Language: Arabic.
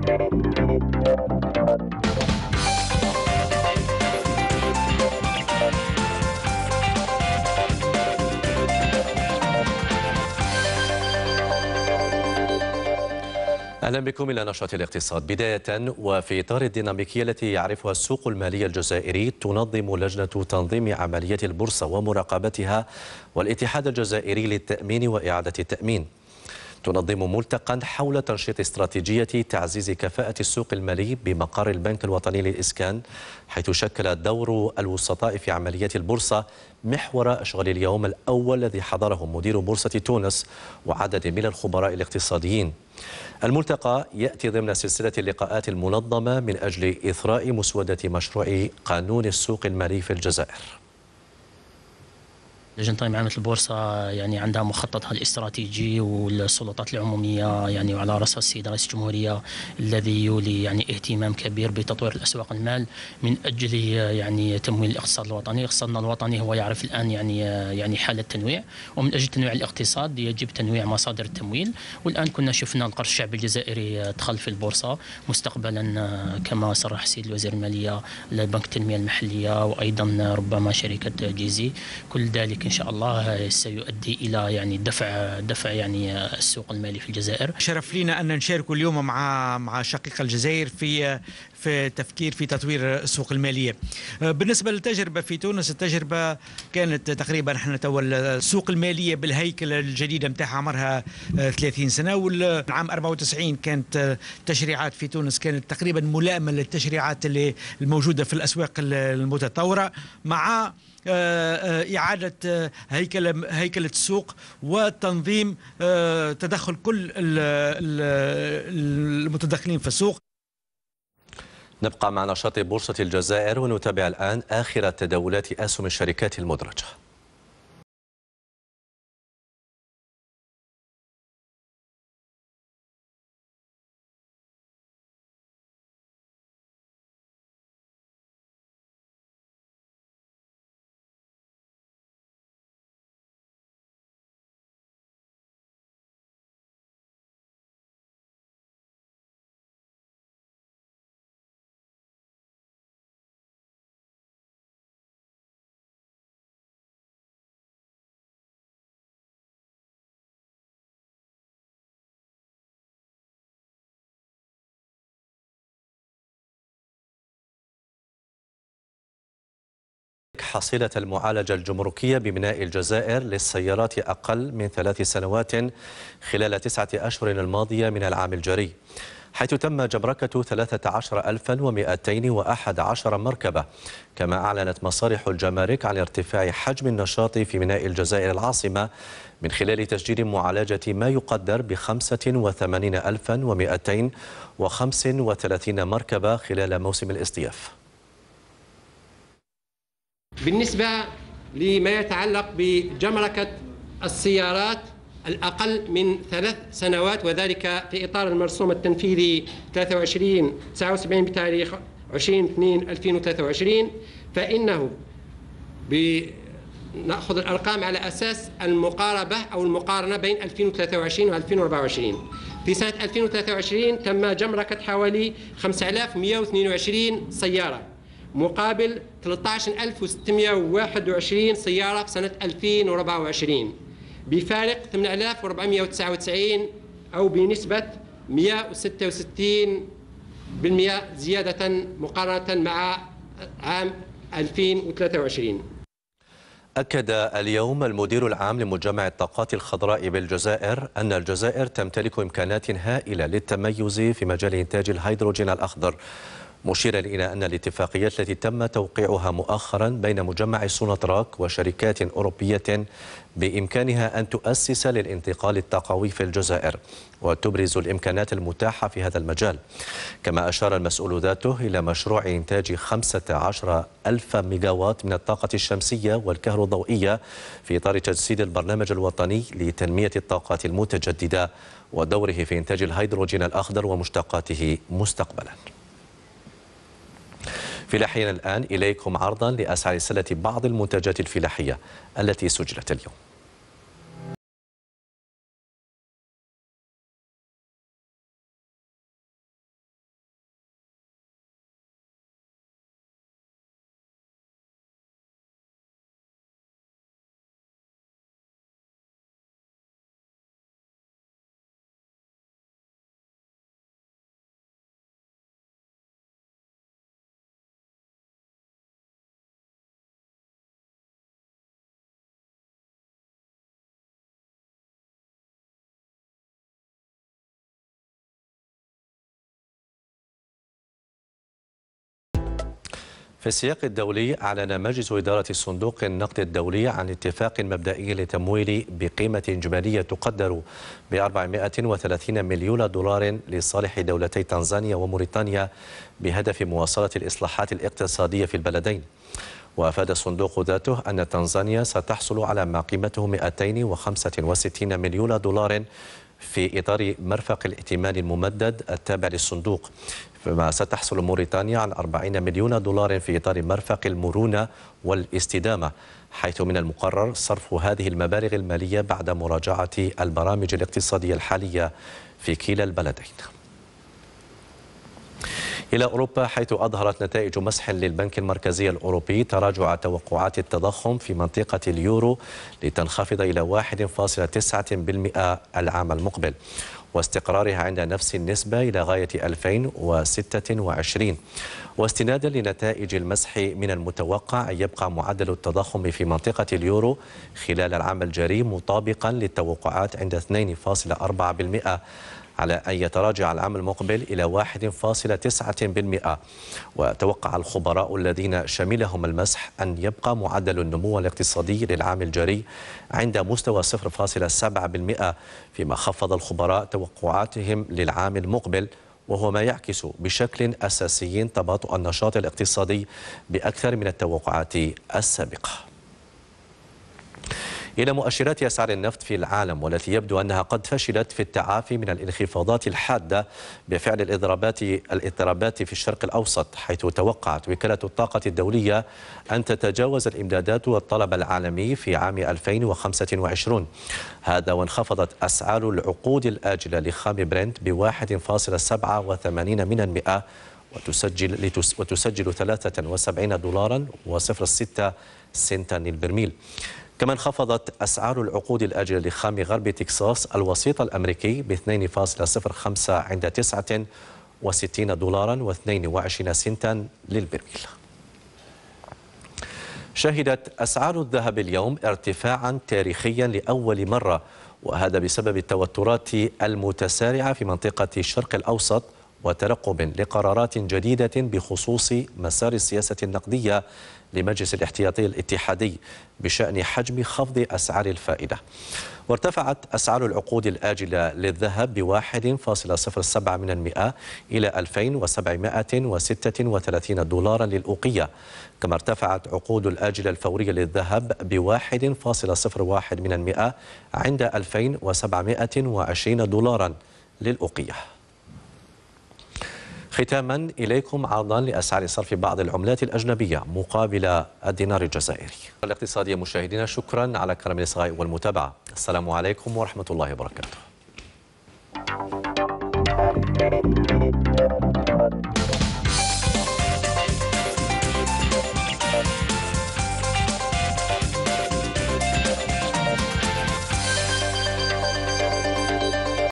اهلا بكم الى نشره الاقتصاد بدايه وفي اطار الديناميكيه التي يعرفها السوق المالي الجزائري تنظم لجنه تنظيم عمليه البورصه ومراقبتها والاتحاد الجزائري للتامين واعاده التامين تنظم ملتقا حول تنشيط استراتيجية تعزيز كفاءة السوق المالي بمقر البنك الوطني للإسكان حيث شكل دور الوسطاء في عملية البورصة محور أشغال اليوم الأول الذي حضره مدير بورصة تونس وعدد من الخبراء الاقتصاديين الملتقى يأتي ضمن سلسلة اللقاءات المنظمة من أجل إثراء مسودة مشروع قانون السوق المالي في الجزائر لجنة معاملة البورصة يعني عندها مخططها الاستراتيجي والسلطات العمومية يعني وعلى رأسها السيد رئيس الجمهورية الذي يولي يعني اهتمام كبير بتطوير الأسواق المال من أجل يعني تمويل الاقتصاد الوطني، اقتصادنا الوطني هو يعرف الآن يعني يعني حالة تنويع ومن أجل تنويع الاقتصاد يجب تنويع مصادر التمويل والآن كنا شفنا القرض الشعبي الجزائري دخل في البورصة مستقبلا كما صرح السيد الوزير المالية لبنك التنمية المحلية وأيضا ربما شركة جيزي كل ذلك ان شاء الله سيؤدي الى يعني دفع دفع يعني السوق المالي في الجزائر شرف لينا ان نشارك اليوم مع مع شقيق الجزائر في في التفكير في تطوير السوق المالية آه، بالنسبة للتجربة في تونس التجربة كانت تقريبا احنا تو السوق المالية بالهيكل الجديدة نتاعها عمرها 30 آه، سنة والعام 94 كانت آه، تشريعات في تونس كانت تقريبا ملائمة للتشريعات اللي الموجودة في الأسواق المتطورة مع إعادة هيكلة هيكلة السوق وتنظيم تدخل كل المتدخلين في السوق نبقى مع نشاط بورصة الجزائر ونتابع الآن آخر تداولات أسهم الشركات المدرجة حصيلة المعالجة الجمركية بميناء الجزائر للسيارات أقل من ثلاث سنوات خلال تسعة أشهر الماضية من العام الجاري حيث تم جمركة 13211 مركبة كما أعلنت مصالح الجمارك عن ارتفاع حجم النشاط في ميناء الجزائر العاصمة من خلال تسجيل معالجة ما يقدر ب 85235 مركبة خلال موسم الاصطياف بالنسبة لما يتعلق بجمركة السيارات الأقل من ثلاث سنوات وذلك في إطار المرسوم التنفيذي 23 79 بتاريخ 20 2 2023 فإنه ناخذ الارقام على اساس المقاربه او المقارنه بين 2023 و2024 في سنه 2023 تم جمركه حوالي 5122 سياره مقابل 13621 سيارة في سنة 2024 بفارق 8499 أو بنسبة 166% زيادة مقارنة مع عام 2023 أكد اليوم المدير العام لمجمع الطاقات الخضراء بالجزائر أن الجزائر تمتلك إمكانات هائلة للتميز في مجال إنتاج الهيدروجين الأخضر مشيرا إلى أن الاتفاقيات التي تم توقيعها مؤخرا بين مجمع سوناتراك وشركات أوروبية بإمكانها أن تؤسس للانتقال الطاقوي في الجزائر وتبرز الإمكانات المتاحة في هذا المجال كما أشار المسؤول ذاته إلى مشروع إنتاج 15 ألف ميجاوات من الطاقة الشمسية والكهروضوئية في إطار تجسيد البرنامج الوطني لتنمية الطاقات المتجددة ودوره في إنتاج الهيدروجين الأخضر ومشتقاته مستقبلاً فلاحيا الآن إليكم عرضا لأسعار سلة بعض المنتجات الفلاحية التي سجلت اليوم في السياق الدولي أعلن مجلس إدارة الصندوق النقد الدولي عن اتفاق مبدئي لتمويل بقيمة إجمالية تقدر ب 430 مليون دولار لصالح دولتي تنزانيا وموريتانيا بهدف مواصلة الإصلاحات الاقتصادية في البلدين وأفاد الصندوق ذاته أن تنزانيا ستحصل على ما قيمته 265 مليون دولار في إطار مرفق الائتمان الممدد التابع للصندوق فيما ستحصل موريتانيا عن 40 مليون دولار في إطار مرفق المرونة والاستدامة حيث من المقرر صرف هذه المبالغ المالية بعد مراجعة البرامج الاقتصادية الحالية في كلا البلدين إلى أوروبا حيث أظهرت نتائج مسح للبنك المركزي الأوروبي تراجع توقعات التضخم في منطقة اليورو لتنخفض إلى 1.9% العام المقبل واستقرارها عند نفس النسبة إلى غاية 2026 واستنادا لنتائج المسح من المتوقع أن يبقى معدل التضخم في منطقة اليورو خلال العام الجاري مطابقا للتوقعات عند 2.4% على أن يتراجع العام المقبل إلى 1.9% وتوقع الخبراء الذين شملهم المسح أن يبقى معدل النمو الاقتصادي للعام الجاري عند مستوى 0.7% فيما خفض الخبراء توقعاتهم للعام المقبل وهو ما يعكس بشكل أساسي تباطؤ النشاط الاقتصادي بأكثر من التوقعات السابقة إلى مؤشرات أسعار النفط في العالم والتي يبدو أنها قد فشلت في التعافي من الانخفاضات الحادة بفعل الإضرابات الاضطرابات في الشرق الأوسط حيث توقعت وكالة الطاقة الدولية أن تتجاوز الإمدادات والطلب العالمي في عام 2025 هذا وانخفضت أسعار العقود الآجلة لخام برنت ب 1.87 من المئة وتسجل لتس وتسجل 73 دولارا و06 سنتا للبرميل كما انخفضت أسعار العقود الآجلة لخام غرب تكساس الوسيط الأمريكي ب 2.05 عند 69 دولارا و22 سنتا للبرميل شهدت أسعار الذهب اليوم ارتفاعا تاريخيا لأول مرة وهذا بسبب التوترات المتسارعة في منطقة الشرق الأوسط وترقب لقرارات جديدة بخصوص مسار السياسة النقدية لمجلس الاحتياطي الاتحادي بشأن حجم خفض أسعار الفائدة وارتفعت أسعار العقود الآجلة للذهب ب 1.07 من المئة إلى 2736 دولارا للأوقية كما ارتفعت عقود الآجلة الفورية للذهب ب 1.01 من المئة عند 2720 دولارا للأوقية ختاما إليكم عرضا لأسعار صرف بعض العملات الأجنبية مقابل الدينار الجزائري الاقتصادية مشاهدينا شكرا على كرم الإصغاء والمتابعة السلام عليكم ورحمة الله وبركاته Thank you.